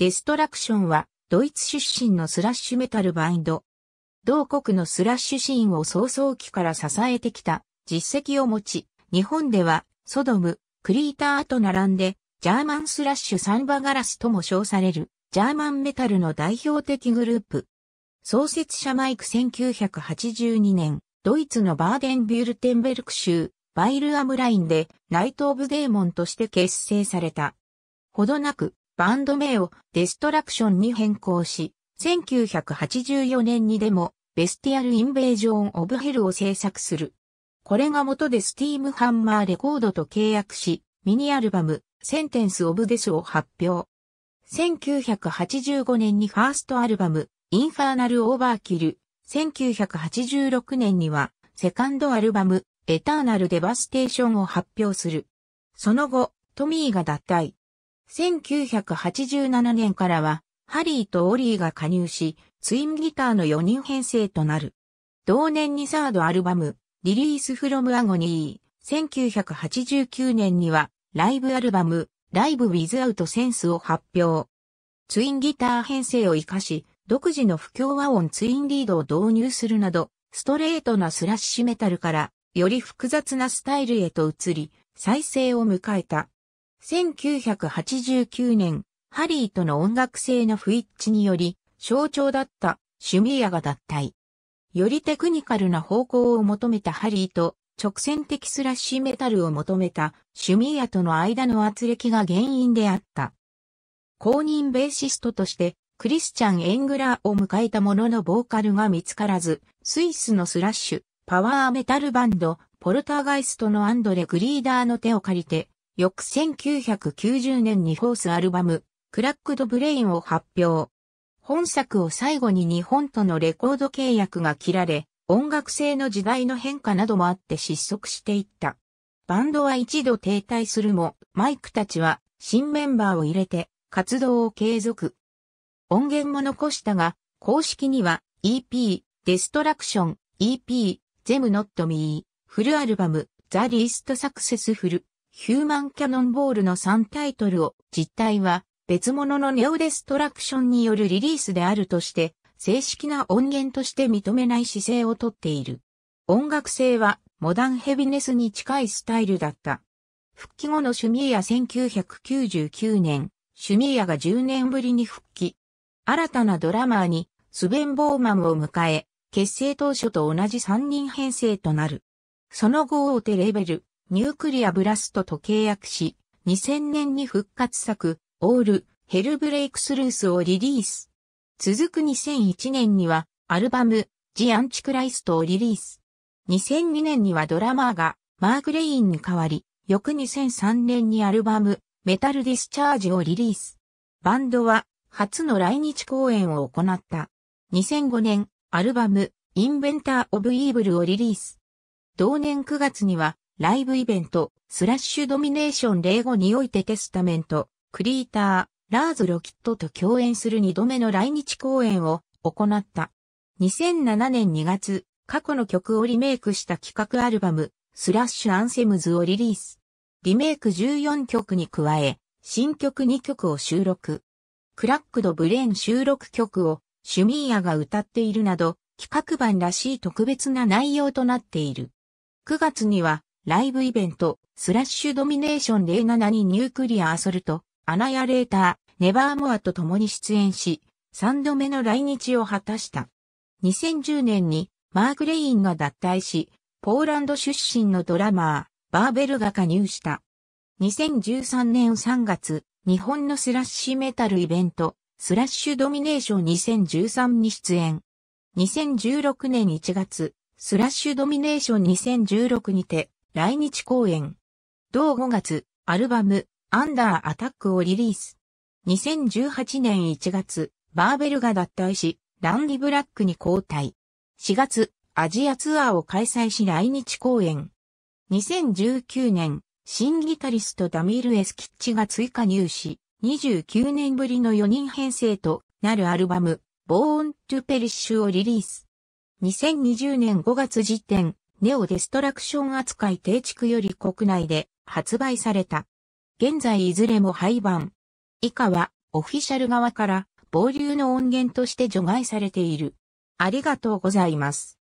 デストラクションは、ドイツ出身のスラッシュメタルバインド。同国のスラッシュシーンを早々期から支えてきた実績を持ち、日本では、ソドム、クリーターと並んで、ジャーマンスラッシュサンバガラスとも称される、ジャーマンメタルの代表的グループ。創設者マイク1982年、ドイツのバーデンビュルテンベルク州、バイルアムラインで、ナイト・オブ・デーモンとして結成された。ほどなく、バンド名をデストラクションに変更し、1984年にでも、ベスティアル・インベージョン・オブ・ヘルを制作する。これが元でスティーム・ハンマー・レコードと契約し、ミニアルバム、センテンス・オブ・デスを発表。1985年にファーストアルバム、インファーナル・オーバーキル。1986年には、セカンドアルバム、エターナル・デバステーションを発表する。その後、トミーが脱退。1987年からは、ハリーとオリーが加入し、ツインギターの4人編成となる。同年にサードアルバム、リリースフロムアゴニー、1989年には、ライブアルバム、ライブウィズアウトセンスを発表。ツインギター編成を活かし、独自の不協和音ツインリードを導入するなど、ストレートなスラッシュメタルから、より複雑なスタイルへと移り、再生を迎えた。1989年、ハリーとの音楽性の不一致により、象徴だったシュミーアが脱退。よりテクニカルな方向を求めたハリーと、直線的スラッシュメタルを求めたシュミーアとの間の圧力が原因であった。公認ベーシストとして、クリスチャン・エングラーを迎えたもののボーカルが見つからず、スイスのスラッシュ、パワーメタルバンド、ポルターガイストのアンドレ・グリーダーの手を借りて、翌1990年にフォースアルバム、クラックドブレインを発表。本作を最後に日本とのレコード契約が切られ、音楽性の時代の変化などもあって失速していった。バンドは一度停滞するも、マイクたちは新メンバーを入れて活動を継続。音源も残したが、公式には EP、デストラクション、EP、ゼムノットミー、フルアルバム、ザ・リースト・サクセスフル、ヒューマンキャノンボールの3タイトルを、実態は別物のネオデストラクションによるリリースであるとして、正式な音源として認めない姿勢をとっている。音楽性はモダンヘビネスに近いスタイルだった。復帰後のシュミーヤ1999年、シュミーヤが10年ぶりに復帰。新たなドラマーにスベン・ボーマンを迎え、結成当初と同じ3人編成となる。その後大手レベル、ニュークリアブラストと契約し、2000年に復活作、オール、ヘルブレイクスルースをリリース。続く2001年には、アルバム、ジ・アンチクライストをリリース。2002年にはドラマーが、マーク・レインに代わり、翌2003年にアルバム、メタル・ディスチャージをリリース。バンドは、初の来日公演を行った。2005年、アルバム、インベンター・オブ・イーブルをリリース。同年9月には、ライブイベント、スラッシュドミネーション例5においてテスタメント、クリーター、ラーズ・ロキットと共演する2度目の来日公演を行った。2007年2月、過去の曲をリメイクした企画アルバム、スラッシュ・アンセムズをリリース。リメイク14曲に加え、新曲2曲を収録。クラックド・ブレーン収録曲をシュミーヤが歌っているなど、企画版らしい特別な内容となっている。9月には、ライブイベント、スラッシュドミネーション07にニュークリアアソルト、アナヤレーター、ネバーモアと共に出演し、3度目の来日を果たした。2010年にマーク・レインが脱退し、ポーランド出身のドラマー、バーベルが加入した。2013年3月、日本のスラッシュメタルイベント、スラッシュドミネーション2013に出演。2016年1月、スラッシュドミネーション2016にて、来日公演。同5月、アルバム、アンダーアタックをリリース。2018年1月、バーベルが脱退し、ランディブラックに交代。4月、アジアツアーを開催し来日公演。2019年、新ギタリストダミール・エスキッチが追加入し、29年ぶりの4人編成となるアルバム、ボーン・トゥ・ペリッシュをリリース。2020年5月時点、ネオデストラクション扱い定畜より国内で発売された。現在いずれも廃盤。以下はオフィシャル側から傍流の音源として除外されている。ありがとうございます。